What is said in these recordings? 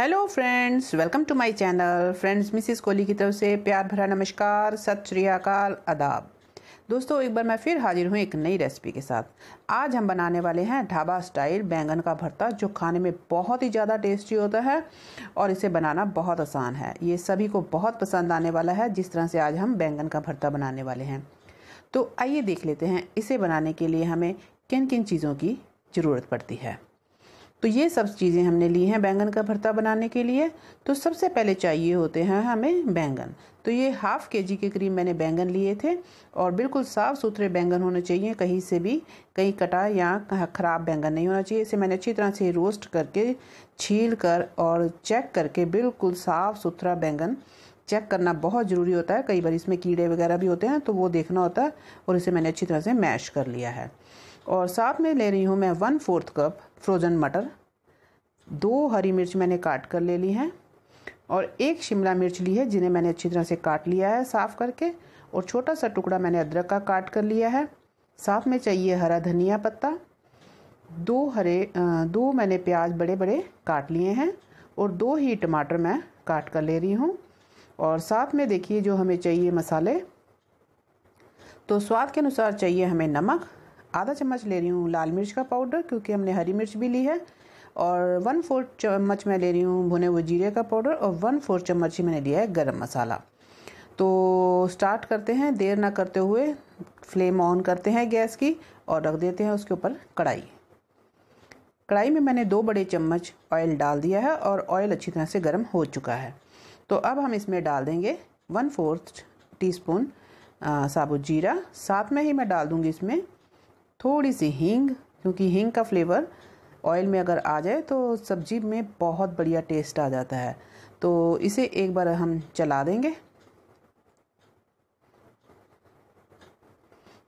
hello friends welcome to my channel friends Mrs Kohli की तरफ से प्यार भरा नमस्कार सत श्री अकाल आदाब दोस्तों एक बार मैं फिर हाजिर हूँ एक नई रेसिपी के साथ आज हम बनाने वाले हैं ढाबा स्टाइल बैंगन का भरता जो खाने में बहुत ही ज़्यादा टेस्टी होता है और इसे बनाना बहुत आसान है ये सभी को बहुत पसंद आने वाला है जिस तरह से आज हम बैंगन का भरता बनाने वाले हैं तो आइए देख लेते हैं इसे बनाने के लिए हमें किन किन चीज़ों की ज़रूरत पड़ती है तो ये सब चीज़ें हमने ली हैं बैंगन का भरता बनाने के लिए तो सबसे पहले चाहिए होते हैं हमें बैंगन तो ये हाफ़ के जी के करीब मैंने बैंगन लिए थे और बिल्कुल साफ़ सुथरे बैंगन होने चाहिए कहीं से भी कहीं कटा या ख़राब बैंगन नहीं होना चाहिए इसे मैंने अच्छी तरह से रोस्ट करके छील कर और चेक करके बिल्कुल साफ़ सुथरा बैंगन चेक करना बहुत ज़रूरी होता है कई बार इसमें कीड़े वगैरह भी होते हैं तो वो देखना होता है और इसे मैंने अच्छी तरह से मैश कर लिया है और साथ में ले रही हूँ मैं वन फोर्थ कप फ्रोज़न मटर दो हरी मिर्च मैंने काट कर ले ली हैं और एक शिमला मिर्च ली है जिन्हें मैंने अच्छी तरह से काट लिया है साफ़ करके और छोटा सा टुकड़ा मैंने अदरक का काट कर लिया है साथ में चाहिए हरा धनिया पत्ता दो हरे दो मैंने प्याज बड़े बड़े काट लिए हैं और दो ही टमाटर मैं काट कर ले रही हूँ और साथ में देखिए जो हमें चाहिए मसाले तो स्वाद के अनुसार चाहिए हमें नमक आधा चम्मच ले रही हूँ लाल मिर्च का पाउडर क्योंकि हमने हरी मिर्च भी ली है और वन फोर्थ चम्मच मैं ले रही हूँ भुने हुए जीरे का पाउडर और वन फोर्थ चम्मच ही मैंने लिया है गर्म मसाला तो स्टार्ट करते हैं देर ना करते हुए फ्लेम ऑन करते हैं गैस की और रख देते हैं उसके ऊपर कढ़ाई कढ़ाई में मैंने दो बड़े चम्मच ऑयल डाल दिया है और ऑयल अच्छी तरह से गर्म हो चुका है तो अब हम इसमें डाल देंगे वन फोर्थ टी स्पून साबुत जीरा साथ में ही मैं डाल दूँगी इसमें थोड़ी सी हींग क्योंकि हींग का फ्लेवर ऑयल में अगर आ जाए तो सब्जी में बहुत बढ़िया टेस्ट आ जाता है तो इसे एक बार हम चला देंगे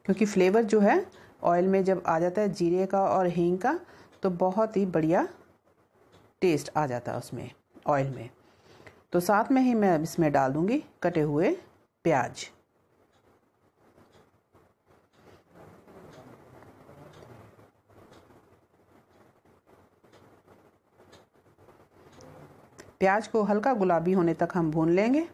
क्योंकि फ्लेवर जो है ऑयल में जब आ जाता है जीरे का और हींग का तो बहुत ही बढ़िया टेस्ट आ जाता है उसमें ऑयल में तो साथ में ही मैं इसमें डाल दूँगी कटे हुए प्याज प्याज को हल्का गुलाबी होने तक हम भून लेंगे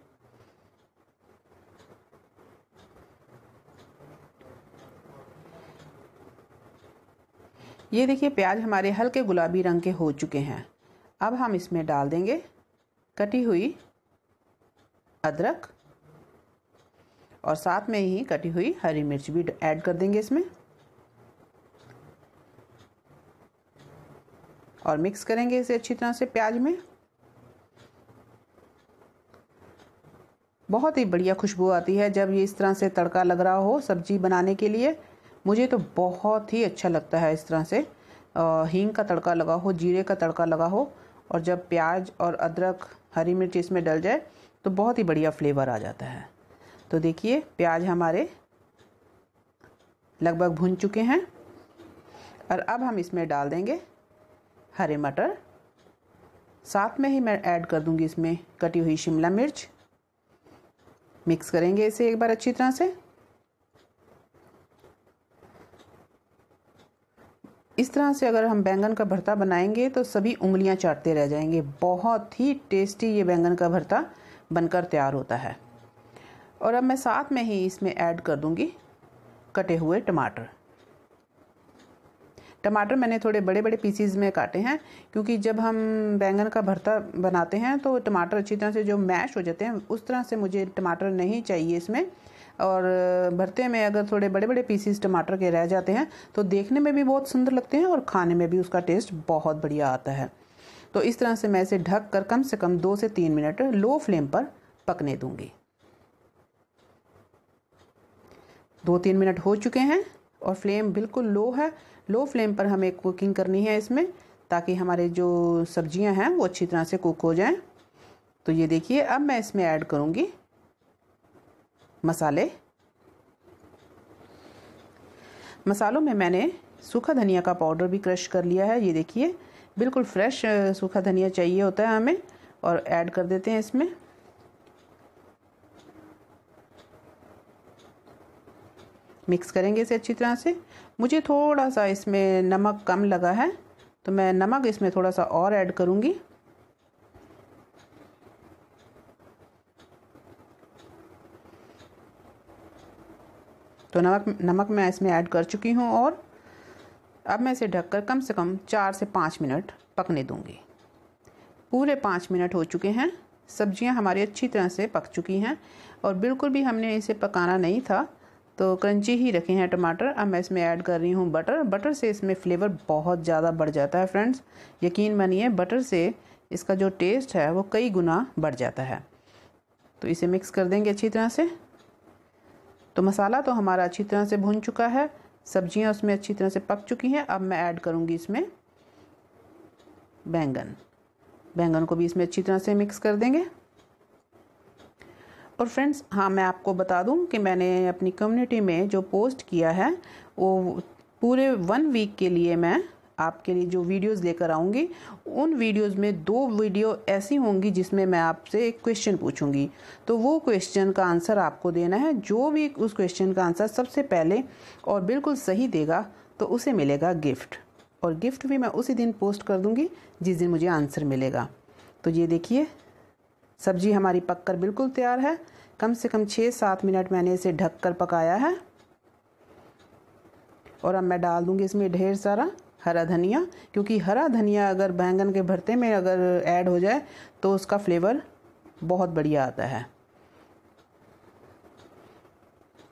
ये देखिए प्याज हमारे हल्के गुलाबी रंग के हो चुके हैं अब हम इसमें डाल देंगे कटी हुई अदरक और साथ में ही कटी हुई हरी मिर्च भी ऐड कर देंगे इसमें और मिक्स करेंगे इसे अच्छी तरह से प्याज में बहुत ही बढ़िया खुशबू आती है जब ये इस तरह से तड़का लग रहा हो सब्जी बनाने के लिए मुझे तो बहुत ही अच्छा लगता है इस तरह से हींग का तड़का लगा हो जीरे का तड़का लगा हो और जब प्याज और अदरक हरी मिर्च इसमें डल जाए तो बहुत ही बढ़िया फ्लेवर आ जाता है तो देखिए प्याज हमारे लगभग भुन चुके हैं और अब हम इसमें डाल देंगे हरे मटर साथ में ही मैं ऐड कर दूंगी इसमें कटी हुई शिमला मिर्च मिक्स करेंगे इसे एक बार अच्छी तरह से इस तरह से अगर हम बैंगन का भरता बनाएंगे तो सभी उंगलियां चाटते रह जाएंगे बहुत ही टेस्टी ये बैंगन का भरता बनकर तैयार होता है और अब मैं साथ में ही इसमें ऐड कर दूंगी कटे हुए टमाटर टमाटर मैंने थोड़े बड़े बड़े पीसीज में काटे हैं क्योंकि जब हम बैंगन का भरता बनाते हैं तो टमाटर अच्छी तरह से जो मैश हो जाते हैं उस तरह से मुझे टमाटर नहीं चाहिए इसमें और भरते में अगर थोड़े बड़े बड़े पीसीस टमाटर के रह जाते हैं तो देखने में भी बहुत सुंदर लगते हैं और खाने में भी उसका टेस्ट बहुत बढ़िया आता है तो इस तरह से मैं इसे ढक कर कम से कम दो से तीन मिनट लो फ्लेम पर पकने दूंगी दो तीन मिनट हो चुके हैं और फ्लेम बिल्कुल लो है लो फ्लेम पर हमें कुकिंग करनी है इसमें ताकि हमारे जो सब्जियां हैं वो अच्छी तरह से कुक हो जाएं तो ये देखिए अब मैं इसमें ऐड करूँगी मसाले मसालों में मैंने सूखा धनिया का पाउडर भी क्रश कर लिया है ये देखिए बिल्कुल फ्रेश सूखा धनिया चाहिए होता है हमें और ऐड कर देते हैं इसमें मिक्स करेंगे इसे अच्छी तरह से मुझे थोड़ा सा इसमें नमक कम लगा है तो मैं नमक इसमें थोड़ा सा और ऐड करूँगी तो नमक नमक मैं इसमें ऐड कर चुकी हूँ और अब मैं इसे ढककर कम से कम चार से पाँच मिनट पकने दूँगी पूरे पाँच मिनट हो चुके हैं सब्ज़ियाँ हमारी अच्छी तरह से पक चुकी हैं और बिल्कुल भी हमने इसे पकाना नहीं था तो क्रंची ही रखे हैं टमाटर अब मैं इसमें ऐड कर रही हूँ बटर बटर से इसमें फ्लेवर बहुत ज़्यादा बढ़ जाता है फ्रेंड्स यकीन मानिए बटर से इसका जो टेस्ट है वो कई गुना बढ़ जाता है तो इसे मिक्स कर देंगे अच्छी तरह से तो मसाला तो हमारा अच्छी तरह से भुन चुका है सब्जियाँ उसमें अच्छी तरह से पक चुकी हैं अब मैं ऐड करूँगी इसमें बैंगन बैंगन को भी इसमें अच्छी तरह से मिक्स कर देंगे और फ्रेंड्स हाँ मैं आपको बता दूं कि मैंने अपनी कम्युनिटी में जो पोस्ट किया है वो पूरे वन वीक के लिए मैं आपके लिए जो वीडियोस लेकर आऊँगी उन वीडियोस में दो वीडियो ऐसी होंगी जिसमें मैं आपसे एक क्वेश्चन पूछूंगी तो वो क्वेश्चन का आंसर आपको देना है जो भी उस क्वेश्चन का आंसर सबसे पहले और बिल्कुल सही देगा तो उसे मिलेगा गिफ्ट और गिफ्ट भी मैं उसी दिन पोस्ट कर दूंगी जिस दिन मुझे आंसर मिलेगा तो ये देखिए सब्जी हमारी पककर बिल्कुल तैयार है कम से कम छः सात मिनट मैंने इसे ढक कर पकाया है और अब मैं डाल दूंगी इसमें ढेर सारा हरा धनिया क्योंकि हरा धनिया अगर बैंगन के भरते में अगर ऐड हो जाए तो उसका फ्लेवर बहुत बढ़िया आता है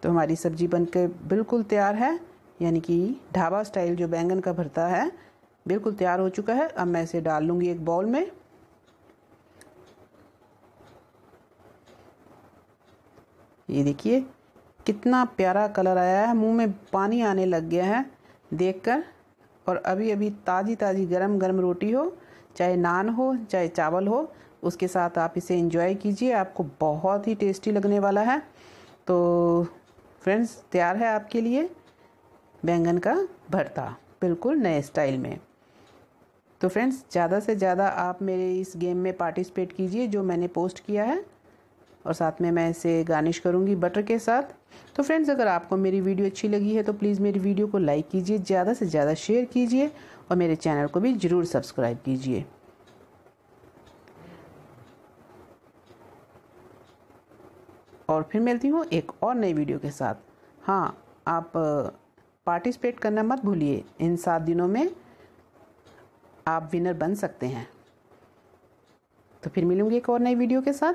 तो हमारी सब्जी बन के बिल्कुल तैयार है यानी कि ढाबा स्टाइल जो बैंगन का भरता है बिल्कुल तैयार हो चुका है अब मैं इसे डाल लूँगी एक बाउल में ये देखिए कितना प्यारा कलर आया है मुंह में पानी आने लग गया है देखकर और अभी अभी ताज़ी ताज़ी गरम गरम रोटी हो चाहे नान हो चाहे चावल हो उसके साथ आप इसे इंजॉय कीजिए आपको बहुत ही टेस्टी लगने वाला है तो फ्रेंड्स तैयार है आपके लिए बैंगन का भरता बिल्कुल नए स्टाइल में तो फ्रेंड्स ज़्यादा से ज़्यादा आप मेरे इस गेम में पार्टिसिपेट कीजिए जो मैंने पोस्ट किया है और साथ में मैं इसे गार्निश करूँगी बटर के साथ तो फ्रेंड्स अगर आपको मेरी वीडियो अच्छी लगी है तो प्लीज़ मेरी वीडियो को लाइक कीजिए ज़्यादा से ज़्यादा शेयर कीजिए और मेरे चैनल को भी ज़रूर सब्सक्राइब कीजिए और फिर मिलती हूँ एक और नई वीडियो के साथ हाँ आप पार्टिसिपेट करना मत भूलिए इन सात दिनों में आप विनर बन सकते हैं तो फिर मिलूँगी एक और नई वीडियो के साथ